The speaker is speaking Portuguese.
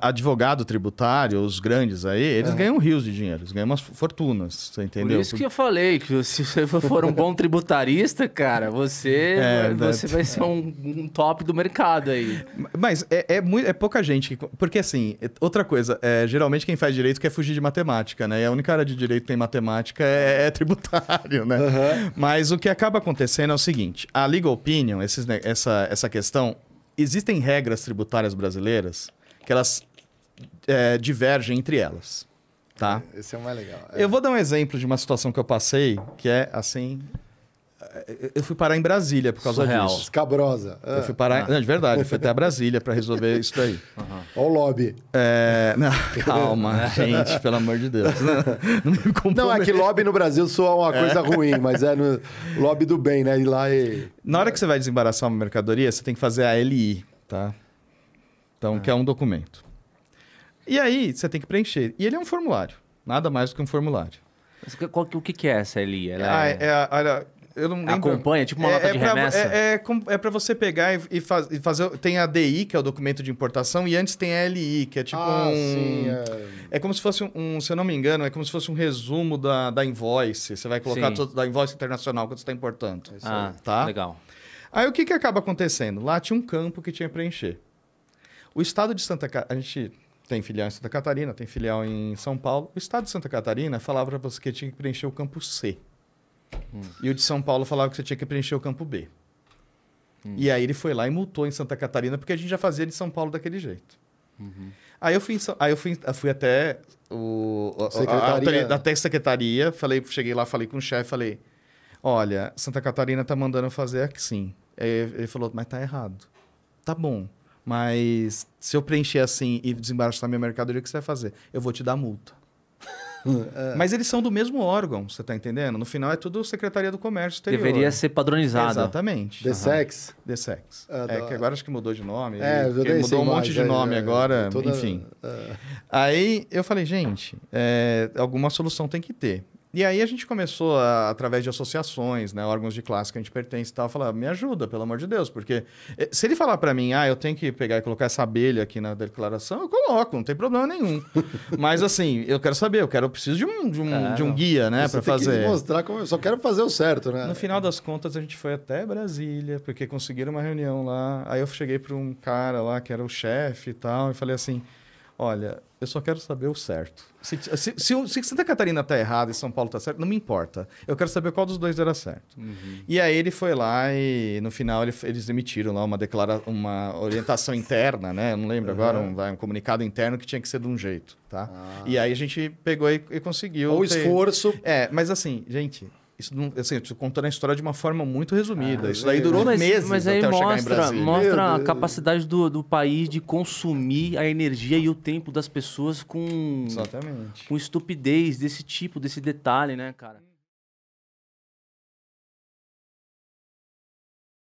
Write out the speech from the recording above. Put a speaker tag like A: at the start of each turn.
A: advogado tributário, os grandes aí, eles é. ganham rios de dinheiro, eles ganham umas fortunas, você entendeu? Por isso que eu falei, que se você for um bom tributarista, cara, você, é, né? você vai ser um, um, top do mercado aí. Mas é, é, muito, é pouca gente, que, porque assim, é, outra coisa, é, geralmente quem faz direito quer fugir de matemática, né? E a única área de direito que tem matemática é, é tributário, né? Uhum. Mas o que acaba acontecendo é o seguinte, a legal opinion, esses, essa, essa questão, existem regras tributárias brasileiras que elas é, divergem entre elas. Tá? Esse é o mais legal. É. Eu vou dar um exemplo de uma situação que eu passei, que é assim. Eu fui parar em Brasília por causa Surreal. disso. Escabrosa. Eu fui parar. Ah. Não, de verdade, eu fui até a Brasília para resolver isso daí. Uhum. Olha o lobby. É... Não, calma, gente, pelo amor de Deus. Não, não, não, é que lobby no Brasil soa uma é. coisa é. ruim, mas é no lobby do bem, né? E lá e... Na hora que você vai desembaraçar uma mercadoria, você tem que fazer a LI, tá? Então, ah. que é um documento. E aí você tem que preencher. E ele é um formulário, nada mais do que um formulário. Mas qual, o que, é essa ali? Ela ah, é... É, olha, eu não lembro. Acompanha, tipo uma é, nota é de pra, remessa? É, é, é para você pegar e, e, faz, e, fazer... Tem a DI, que é o documento de importação, e antes tem a LI, que é tipo ah, um... Sim, é... é como se fosse um, se eu não me engano, é como se fosse um resumo da, da invoice. Você vai colocar todo, da invoice internacional quando você está importando. É ah, tá? legal. Aí o que, que acaba acontecendo? Lá tinha um campo que tinha que preencher. O estado de Santa Catarina... A gente tem filial em Santa Catarina, tem filial em São Paulo. O estado de Santa Catarina falava para você que tinha que preencher o campo C. Hum. E o de São Paulo falava que você tinha que preencher o campo B. Hum. E aí ele foi lá e multou em Santa Catarina, porque a gente já fazia de São Paulo daquele jeito. Uhum. Aí eu fui, aí eu fui, fui até o secretaria. A, a, até a secretaria, falei, cheguei lá, falei com o chefe, falei: "Olha, Santa Catarina tá mandando fazer aqui sim". Aí ele falou: "Mas tá errado". Tá bom. Mas se eu preencher assim e desembaraçar minha mercadoria, o que você vai fazer? Eu vou te dar multa. É. Mas eles são do mesmo órgão, você está entendendo? No final é tudo Secretaria do Comércio Exterior. Deveria ser padronizado. Exatamente. The uhum. Sex? The Sex. Ah, é, tá. que agora acho que mudou de nome. É, eu mudou um monte de é, nome é, agora, toda... enfim. É. Aí eu falei, gente, alguma solução tem que ter. E aí a gente começou, a, através de associações, né, órgãos de classe que a gente pertence e tal, a falar, me ajuda, pelo amor de Deus, porque eh, se ele falar para mim, ah, eu tenho que pegar e colocar essa abelha aqui na declaração, eu coloco, não tem problema nenhum. Mas assim, eu quero saber, eu quero, eu preciso de um, de um, claro. de um guia, né, para fazer. Que mostrar como eu só quero fazer o certo, né? No final das contas, a gente foi até Brasília, porque conseguiram uma reunião lá. Aí eu cheguei para um cara lá que era o chefe e tal, e falei assim, Olha, eu só quero saber o certo. Se, se, se, se Santa Catarina tá errada e São Paulo tá certo, não me importa. Eu quero saber qual dos dois era certo. Uhum. E aí ele foi lá e no final ele, eles emitiram lá uma, declara, uma orientação interna, né? Eu não lembro uhum. agora, um, um, comunicado interno que tinha que ser de um jeito, tá? Ah. E aí a gente pegou e, e conseguiu. O ter... esforço. É, mas assim, gente, isso não, assim, eu tô contando a história de uma forma muito resumida. Ah, isso daí é. durou mas, meses mas aí até mostra, chegar em Mostra a capacidade do, do país de consumir a energia e o tempo das pessoas com, Exatamente. com estupidez desse tipo, desse detalhe, né, cara?